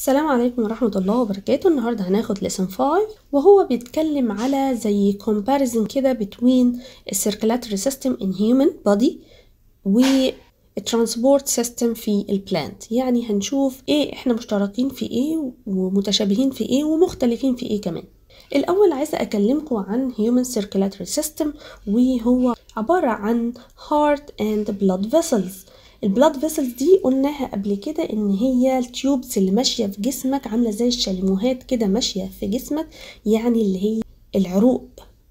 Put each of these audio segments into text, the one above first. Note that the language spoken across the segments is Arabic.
السلام عليكم ورحمة الله وبركاته النهاردة هناخد لسن 5 وهو بيتكلم على زي comparison كده between circulatory system in human body و الترانسبورت سيستم في البلانت يعني هنشوف ايه احنا مشتركين في ايه ومتشابهين في ايه ومختلفين في ايه كمان الأول عايزة أكلمكم عن Human Circulatory System وهو عبارة عن Heart and Blood Vessels البلاد فيسلز دي قلناها قبل كده ان هي التيوبس اللي ماشيه في جسمك عامله زي الشاليموهات كده ماشيه في جسمك يعني اللي هي العروق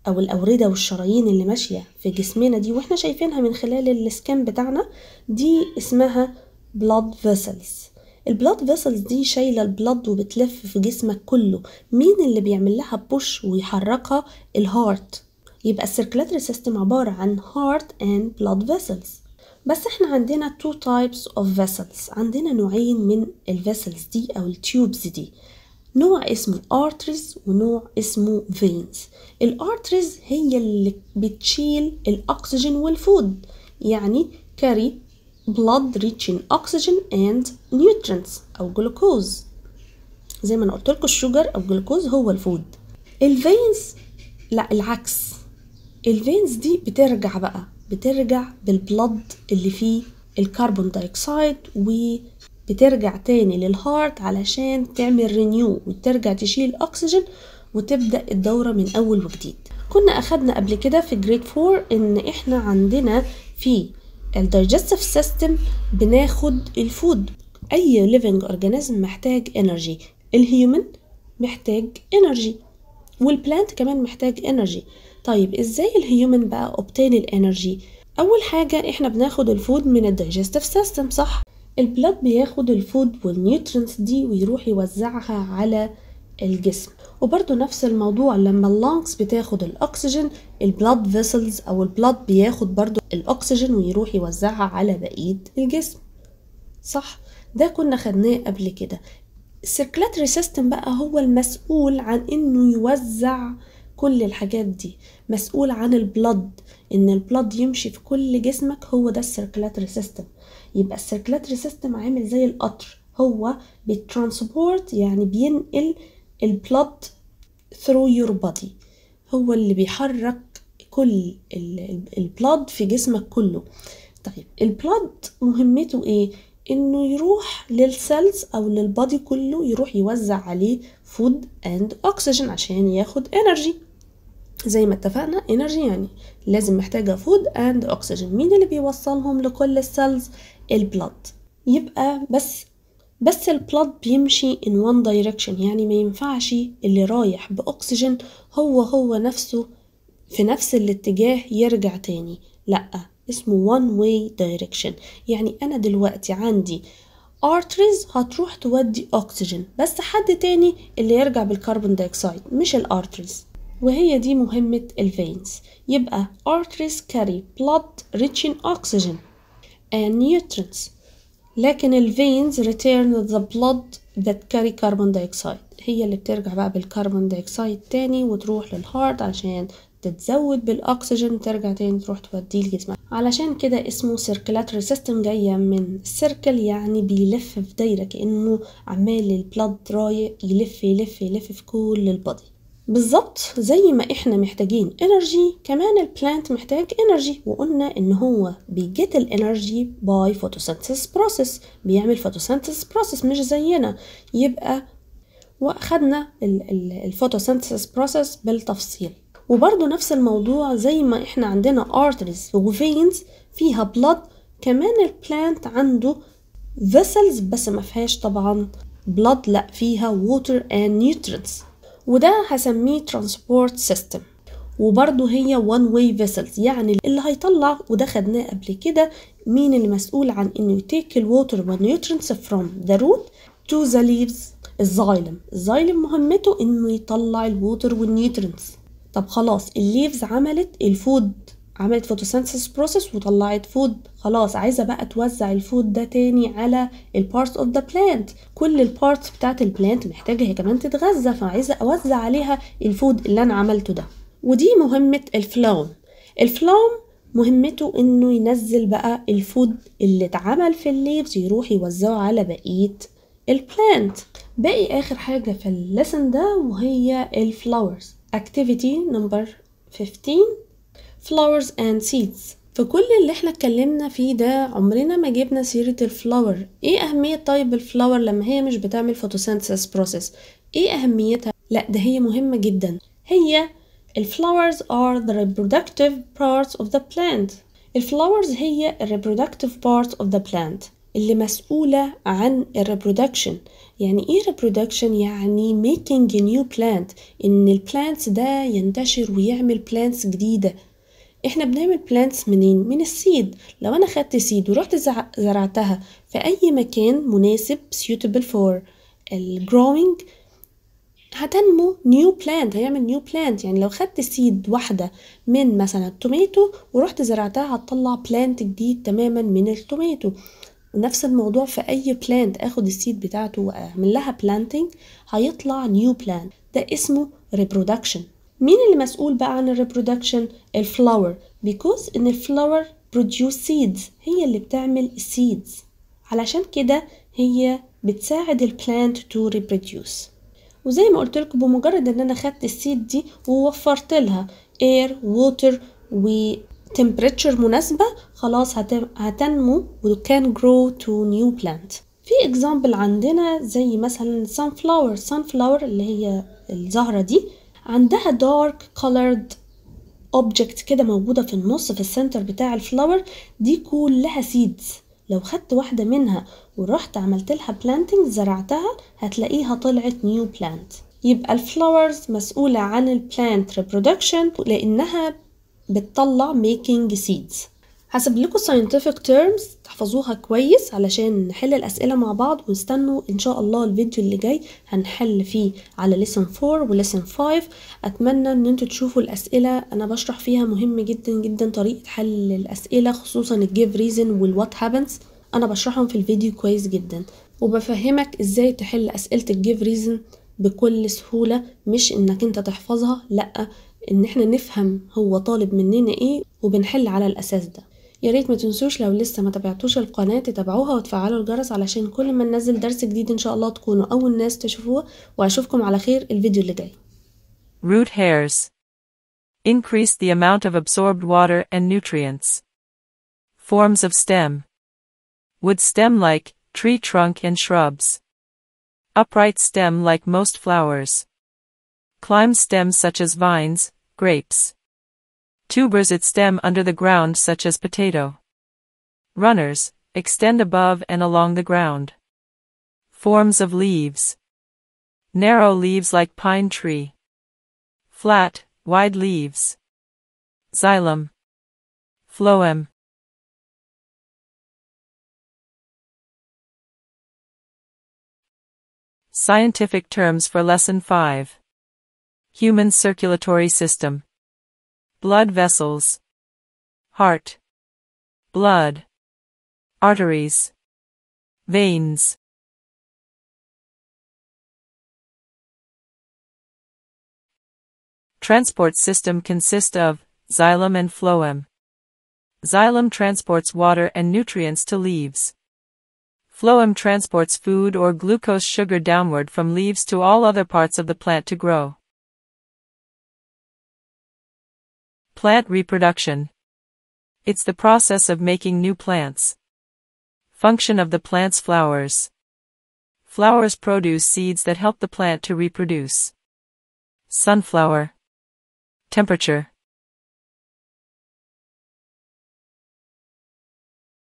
او الاورده والشرايين اللي ماشيه في جسمنا دي واحنا شايفينها من خلال السكان بتاعنا دي اسمها بلاد فيسلز البلاد فيسلز دي شايله البلد وبتلف في جسمك كله مين اللي بيعمل لها بوش ويحركها الهارت يبقى السيركلاتري سيستم عباره عن هارت اند بلاد فيسلز بس احنا عندنا two types of vessels عندنا نوعين من الفيسلز دي او التيوبز دي نوع اسمه arteries ونوع اسمه veins الارتريز هي اللي بتشيل الاكسجين والفود يعني carry blood reaching oxygen and nutrients او جلوكوز زي ما انا قلت لكم الشوجر او الجلوكوز هو الفود الفينز لا العكس الفينز دي بترجع بقى بترجع بالبلد اللي فيه الكربون دايكسايد وبترجع تاني للهارت علشان تعمل رينيو وترجع تشيل اكسجين وتبدا الدوره من اول وجديد كنا اخدنا قبل كده في جريد 4 ان احنا عندنا في الدايجستيف سيستم بناخد الفود اي ليفنج اورجانيزم محتاج انرجي الهيومن محتاج انرجي والبلانت كمان محتاج انرجي طيب ازاي الهيومن بقى اوبتين الانرجي اول حاجه احنا بناخد الفود من الدايجستيف سيستم صح البلد بياخد الفود والنيوترينز دي ويروح يوزعها على الجسم وبرضه نفس الموضوع لما اللانكس بتاخد الاكسجين البلد فيسلز او البلد بياخد برضه الاكسجين ويروح يوزعها على بقيه الجسم صح ده كنا خدناه قبل كده السيركلاتري سيستم بقى هو المسؤول عن انه يوزع كل الحاجات دي مسؤول عن البلد ان البلد يمشي في كل جسمك هو ده السيركلاتري سيستم يبقى السيركلاتري سيستم عامل زي القطر هو بيترانسبورت يعني بينقل البلد ثرو يور بادي هو اللي بيحرك كل البلد في جسمك كله طيب البلد مهمته ايه انه يروح للسيلز او للبادي كله يروح يوزع عليه فود اند اكسجين عشان ياخد انرجي زي ما اتفقنا انرجي يعني لازم محتاجه فود اند اكسجين مين اللي بيوصلهم لكل السيلز البلد يبقى بس بس البلد بيمشي in one direction يعني ما ينفعش اللي رايح بأكسجين هو هو نفسه في نفس الاتجاه يرجع تاني لأ اسمه one way direction يعني أنا دلوقتي عندي arteries هتروح تودي أكسجين بس حد تاني اللي يرجع بالكربون دايكسايد مش الارتريز وهي دي مهمة الفينز يبقى arteries carry blood rich in oxygen and nutrients لكن الفينز return the blood that carry carbon dioxide هي اللي بترجع بقى بالكربون دايوكسيد تاني وتروح للهارت عشان تتزود بالاكسجين ترجع تاني تروح توديه لجسمها علشان كده اسمه سيركلاتري سيستم جايه من circle يعني بيلف في دايره كانه عمال البلد رايق يلف يلف يلف في كل البادي بالظبط زي ما احنا محتاجين انرجي كمان البلانت محتاج انرجي وقلنا ان هو بيجيت الانرجي باي فوتوسنتس بروسيس بيعمل فوتوسنتس بروسيس مش زينا يبقى واخدنا الفوتوسنتس بروسيس بالتفصيل وبرضه نفس الموضوع زي ما احنا عندنا arteries وفينز فيها بلد كمان البلانت عنده vessels بس ما فيهاش طبعا بلد لا فيها water and nutrients وده هسميه ترانسبورت سيستم وبرضه هي وان واي فيسلز يعني اللي هيطلع وده خدناه قبل كده مين المسؤول عن انه يتيك الووتر والنيوترينتس فروم ذا روت تو ذا ليفز الزايلم الزايلم مهمته انه يطلع الووتر والنيوترينتس طب خلاص الليفز عملت الفود عملت فوتوسنسس بروسس وطلعت فود خلاص عايزه بقى توزع الفود ده تاني على البارتس اوف ذا بلانت كل البارتس بتاعت البلانت محتاجه هي كمان تتغذى فعايزه اوزع عليها الفود اللي انا عملته ده ودي مهمه الفلاوم الفلاوم مهمته انه ينزل بقى الفود اللي اتعمل في الليفز يروح يوزعه على بقيه البلانت باقي اخر حاجه في الليسن ده وهي الفلاورز اكتيفيتي نمبر 15 flowers and seeds في كل اللي احنا اتكلمنا فيه ده عمرنا ما جبنا سيرة الفلاور ايه اهمية طيب الفلاور لما هي مش بتعمل فوتوسينثيسيس بروسيس ايه اهميتها لا ده هي مهمة جدا هي الفلاورز are the reproductive parts of the plant الفلاورز هي reproductive parts of the plant اللي مسؤولة عن الريبرودكشن يعني ايه reproduction يعني making a new plant ان البلانتس ده ينتشر ويعمل plants جديدة احنا بنعمل بلانتس منين من السيد لو انا خدت سيد ورحت زرعتها في اي مكان مناسب suitable for الجروينج هتنمو نيو بلانت هيعمل نيو بلانت يعني لو خدت سيد واحده من مثلا التوميتو ورحت زرعتها هتطلع بلانت جديد تماما من التوميتو ونفس الموضوع في اي بلانت اخد السيد بتاعته واعمل لها بلانتنج هيطلع نيو بلانت ده اسمه reproduction مين اللي مسؤول بقى عن الريبرودكشن الفلاور because ان الفلاور produce seeds هي اللي بتعمل seeds علشان كده هي بتساعد البلانت تو reproduce وزي ما قلت لكم بمجرد ان انا خدت السيد دي ووفرت لها اير ووتر تمبريتشر مناسبه خلاص هتنمو وكان جرو تو نيو بلانت في اكزامبل عندنا زي مثلا سان فلاور سان فلاور اللي هي الزهره دي عندها dark colored اوبجكت كده موجودة في النص في السنتر بتاع الفلاور دي كلها سيدز لو خدت واحدة منها ورحت عملت لها planting زرعتها هتلاقيها طلعت نيو بلانت يبقى الفلاورز مسؤولة عن البلانت reproduction لأنها بتطلع making seeds هسيب لكم scientific terms تحفظوها كويس علشان نحل الأسئلة مع بعض واستنوا إن شاء الله الفيديو اللي جاي هنحل فيه على lesson 4 و lesson 5 أتمنى إن انتوا تشوفوا الأسئلة أنا بشرح فيها مهم جدا جدا طريقة حل الأسئلة خصوصا ال give reason وال what happens أنا بشرحهم في الفيديو كويس جدا وبفهمك إزاي تحل أسئلة ال give reason بكل سهولة مش إنك أنت تحفظها لأ ان احنا نفهم هو طالب مننا ايه وبنحل على الاساس ده يا ريت ما تنسوش لو لسه ما تبعتوش القناه تتابعوها وتفعلوا الجرس علشان كل ما ننزل درس جديد ان شاء الله تكونوا اول ناس تشوفوه واشوفكم على خير الفيديو اللي جاي root hairs increase the amount of absorbed water and nutrients forms of stem wood stem like tree trunk and shrubs upright stem like most flowers climb stems such as vines grapes Tubers its stem under the ground such as potato. Runners, extend above and along the ground. Forms of leaves. Narrow leaves like pine tree. Flat, wide leaves. Xylem. Phloem. Scientific terms for Lesson 5 Human Circulatory System blood vessels, heart, blood, arteries, veins. Transport system consists of xylem and phloem. Xylem transports water and nutrients to leaves. Phloem transports food or glucose sugar downward from leaves to all other parts of the plant to grow. Plant reproduction. It's the process of making new plants. Function of the plant's flowers. Flowers produce seeds that help the plant to reproduce. Sunflower. Temperature.